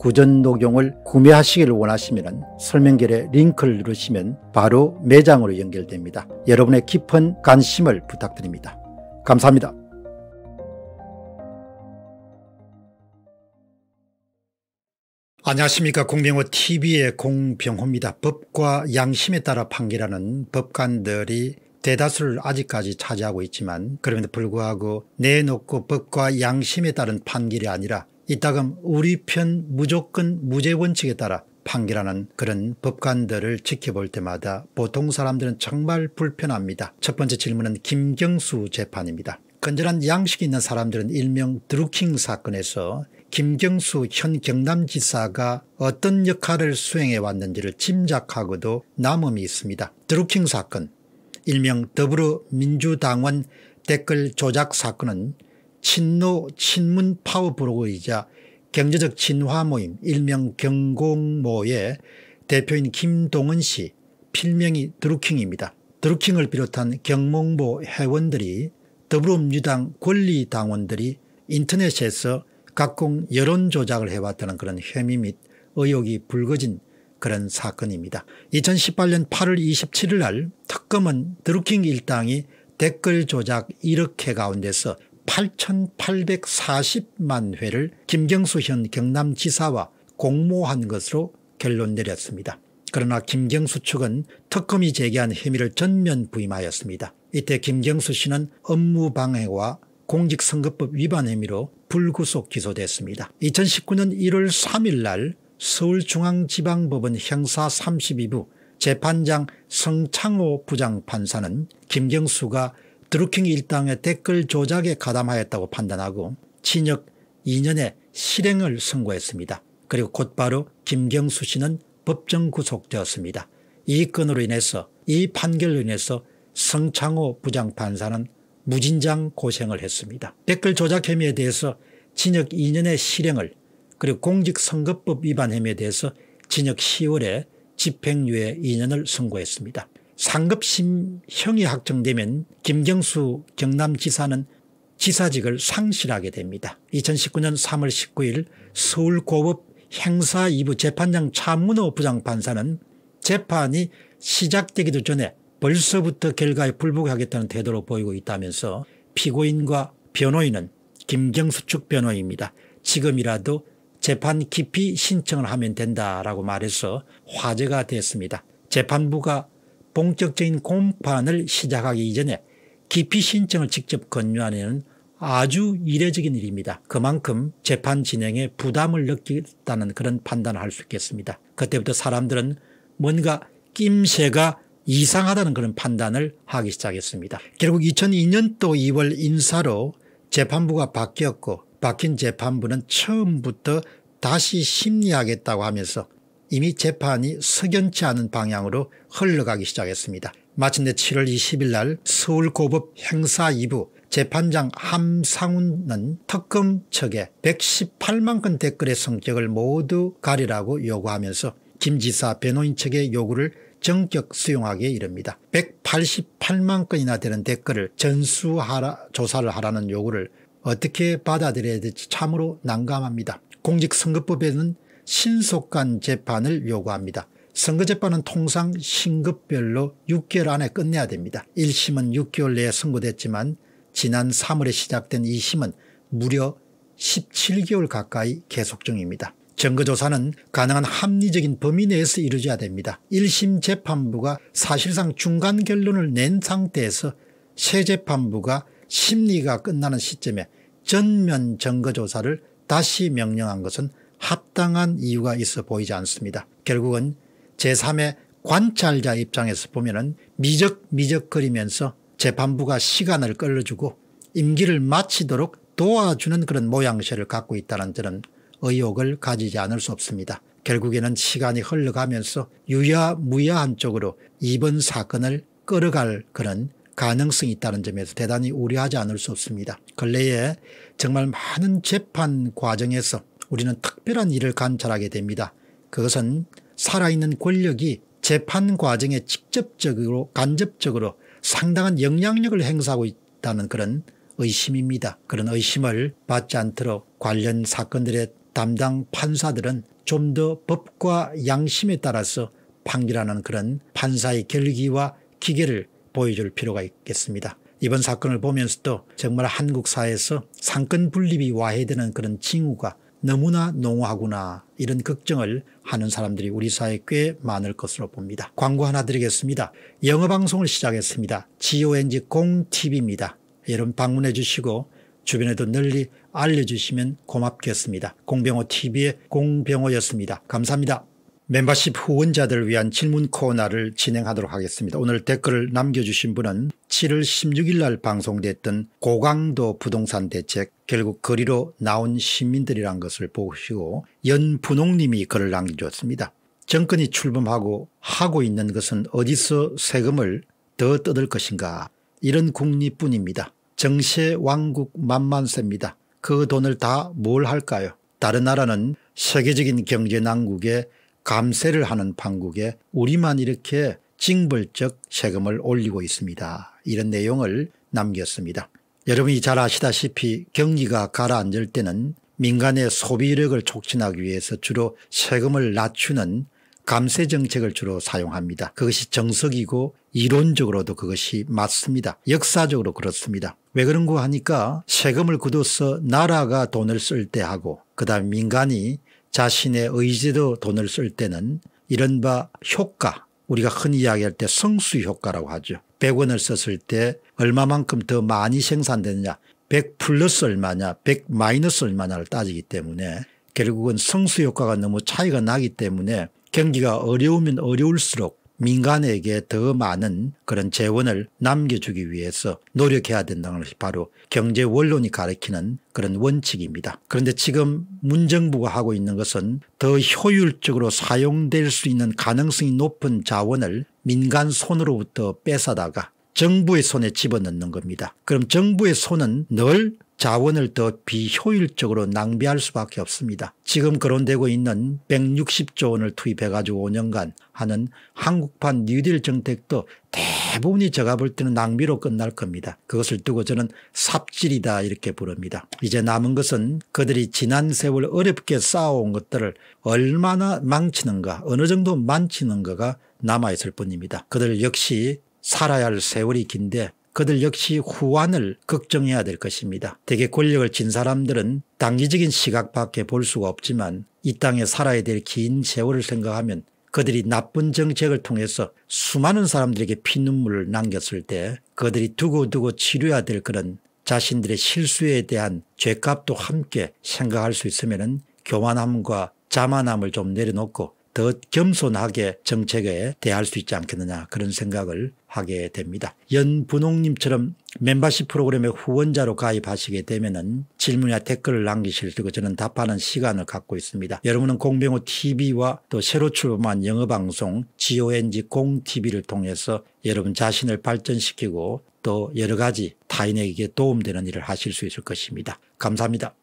구전도경을 구매하시기를 원하시면 설명글에 링크를 누르시면 바로 매장으로 연결됩니다. 여러분의 깊은 관심을 부탁드립니다. 감사합니다. 안녕하십니까 공병호TV의 공병호입니다. 법과 양심에 따라 판결하는 법관들이 대다수를 아직까지 차지하고 있지만 그럼에도 불구하고 내놓고 법과 양심에 따른 판결이 아니라 이따금 우리 편 무조건 무죄 원칙에 따라 판결하는 그런 법관들을 지켜볼 때마다 보통 사람들은 정말 불편합니다. 첫 번째 질문은 김경수 재판입니다. 건전한 양식이 있는 사람들은 일명 드루킹 사건에서 김경수 현 경남지사가 어떤 역할을 수행해 왔는지를 짐작하고도 남음이 있습니다. 드루킹 사건 일명 더불어민주당원 댓글 조작 사건은 친노 친문 파워 브로그이자 경제적 친화 모임 일명 경공모의 대표인 김동은 씨 필명이 드루킹입니다. 드루킹을 비롯한 경몽보 회원들이 더불어민주당 권리당원들이 인터넷에서 각공 여론조작을 해왔다는 그런 혐의 및 의혹이 불거진 그런 사건입니다. 2018년 8월 27일 날 특검은 드루킹 일당이 댓글 조작 1억 회 가운데서 8,840만 회를 김경수 현 경남지사와 공모한 것으로 결론 내렸습니다. 그러나 김경수 측은 특검이 제기한 혐의를 전면 부임하였습니다. 이때 김경수 씨는 업무방해와 공직선거법 위반 혐의로 불구속 기소됐습니다. 2019년 1월 3일 날 서울중앙지방법원 형사 32부 재판장 성창호 부장판사는 김경수가 드루킹 일당의 댓글 조작에 가담하였다고 판단하고 징역 2년의 실행을 선고했습니다. 그리고 곧바로 김경수 씨는 법정 구속되었습니다. 이 건으로 인해서 이 판결로 인해서 성창호 부장판사는 무진장 고생을 했습니다. 댓글 조작 혐의에 대해서 진역 2년의 실행을 그리고 공직선거법 위반 혐의에 대해서 진역 10월에 집행유예 2년을 선고했습니다. 상급심형이 확정되면 김경수 경남지사는 지사직을 상실하게 됩니다. 2019년 3월 19일 서울고법 행사 2부 재판장 차문호 부장판사는 재판이 시작되기도 전에 벌써부터 결과에 불복하겠다는 태도로 보이고 있다면서 피고인과 변호인은 김경수 측 변호인입니다. 지금이라도 재판 기피 신청을 하면 된다라고 말해서 화제가 됐습니다. 재판부가 본격적인 공판을 시작하기 이전에 기피 신청을 직접 권유하는 아주 이례적인 일입니다. 그만큼 재판 진행에 부담을 느꼈다는 그런 판단을 할 수 있겠습니다. 그때부터 사람들은 뭔가 낌새가 이상하다는 그런 판단을 하기 시작했습니다. 결국 2002년도 2월 인사로 재판부가 바뀌었고 바뀐 재판부는 처음부터 다시 심리하겠다고 하면서 이미 재판이 석연치 않은 방향으로 흘러가기 시작했습니다. 마침내 7월 20일 날 서울고법 행사 2부 재판장 함상훈은 특검 측에 118만 건 댓글의 성격을 모두 가리라고 요구하면서 김 지사 변호인 측의 요구를 전격 수용하기에 이릅니다. 188만 건이나 되는 댓글을 전수하라 조사를 하라는 요구를 어떻게 받아들여야 될지 참으로 난감합니다. 공직선거법에는 신속한 재판을 요구합니다. 선거재판은 통상 신급별로 6개월 안에 끝내야 됩니다. 1심은 6개월 내에 선고됐지만 지난 3월에 시작된 2심은 무려 17개월 가까이 계속 중입니다. 증거조사는 가능한 합리적인 범위 내에서 이루어져야 됩니다. 1심 재판부가 사실상 중간 결론을 낸 상태에서 새 재판부가 심리가 끝나는 시점에 전면 증거조사를 다시 명령한 것은 합당한 이유가 있어 보이지 않습니다. 결국은 제3의 관찰자 입장에서 보면은 미적미적거리면서 재판부가 시간을 끌어주고 임기를 마치도록 도와주는 그런 모양새를 갖고 있다는 저는 의혹을 가지지 않을 수 없습니다. 결국에는 시간이 흘러가면서 유야무야한 쪽으로 이번 사건을 끌어갈 그런 가능성이 있다는 점에서 대단히 우려하지 않을 수 없습니다. 근래에 정말 많은 재판 과정에서 우리는 특별한 일을 관찰하게 됩니다. 그것은 살아있는 권력이 재판 과정에 직접적으로 간접적으로 상당한 영향력을 행사하고 있다는 그런 의심입니다. 그런 의심을 받지 않도록 관련 사건들의 담당 판사들은 좀 더 법과 양심에 따라서 판결하는 그런 판사의 결기와 기계를 보여줄 필요가 있겠습니다. 이번 사건을 보면서도 정말 한국 사회에서 상권 분립이 와해되는 그런 징후가 너무나 농후하구나 이런 걱정을 하는 사람들이 우리 사회에 꽤 많을 것으로 봅니다. 광고 하나 드리겠습니다. 영어 방송을 시작했습니다. GONG 공TV입니다. 여러분 방문해 주시고 주변에도 널리 알려주시면 고맙겠습니다. 공병호 TV의 공병호였습니다. 감사합니다. 멤버십 후원자들을 위한 질문 코너를 진행하도록 하겠습니다. 오늘 댓글을 남겨주신 분은 7월 16일 날 방송됐던 고강도 부동산 대책 결국 거리로 나온 시민들이란 것을 보시고 연분홍님이 글을 남겨주었습니다. 정권이 출범하고 하고 있는 것은 어디서 세금을 더 뜯을 것인가 이런 국리뿐입니다. 정세 왕국 만만세입니다. 그 돈을 다 뭘 할까요? 다른 나라는 세계적인 경제 난국에 감세를 하는 판국에 우리만 이렇게 징벌적 세금을 올리고 있습니다. 이런 내용을 남겼습니다. 여러분이 잘 아시다시피 경기가 가라앉을 때는 민간의 소비력을 촉진하기 위해서 주로 세금을 낮추는 감세 정책을 주로 사용합니다. 그것이 정석이고 이론적으로도 그것이 맞습니다. 역사적으로 그렇습니다. 왜 그런고 하니까 세금을 굳어서 나라가 돈을 쓸 때 하고 그다음 민간이 자신의 의지로 돈을 쓸 때는 이른바 효과 우리가 흔히 이야기할 때 성수 효과라고 하죠. 100원을 썼을 때 얼마만큼 더 많이 생산되느냐 100 플러스 얼마냐 100 마이너스 얼마냐를 따지기 때문에 결국은 성수 효과가 너무 차이가 나기 때문에 경기가 어려우면 어려울수록 민간에게 더 많은 그런 재원을 남겨주기 위해서 노력해야 된다는 것이 바로 경제 원론이 가리키는 그런 원칙입니다. 그런데 지금 문정부가 하고 있는 것은 더 효율적으로 사용될 수 있는 가능성이 높은 자원을 민간 손으로부터 뺏어다가 정부의 손에 집어넣는 겁니다. 그럼 정부의 손은 늘 자원을 더 비효율적으로 낭비할 수밖에 없습니다. 지금 거론되고 있는 160조 원을 투입해 가지고 5년간 하는 한국판 뉴딜 정책도 대부분이 제가 볼 때는 낭비로 끝날 겁니다. 그것을 두고 저는 삽질이다 이렇게 부릅니다. 이제 남은 것은 그들이 지난 세월 어렵게 쌓아온 것들을 얼마나 망치는가 어느 정도 망치는가가 남아있을 뿐입니다. 그들 역시 살아야 할 세월이 긴데 그들 역시 후환을 걱정해야 될 것입니다. 대개 권력을 진 사람들은 단기적인 시각밖에 볼 수가 없지만 이 땅에 살아야 될 긴 세월을 생각하면 그들이 나쁜 정책을 통해서 수많은 사람들에게 피눈물을 남겼을 때 그들이 두고두고 치료해야 될 그런 자신들의 실수에 대한 죄값도 함께 생각할 수 있으면 교만함과 자만함을 좀 내려놓고 더 겸손하게 정책에 대할 수 있지 않겠느냐 그런 생각을 하게 됩니다. 연분홍님처럼 멤버십 프로그램의 후원자로 가입하시게 되면 질문이나 댓글을 남기실 때고 저는 답하는 시간을 갖고 있습니다. 여러분은 공병호 TV와 또 새로 출범한 영어방송 GONG 공TV를 통해서 여러분 자신을 발전시키고 또 여러 가지 타인에게 도움되는 일을 하실 수 있을 것입니다. 감사합니다.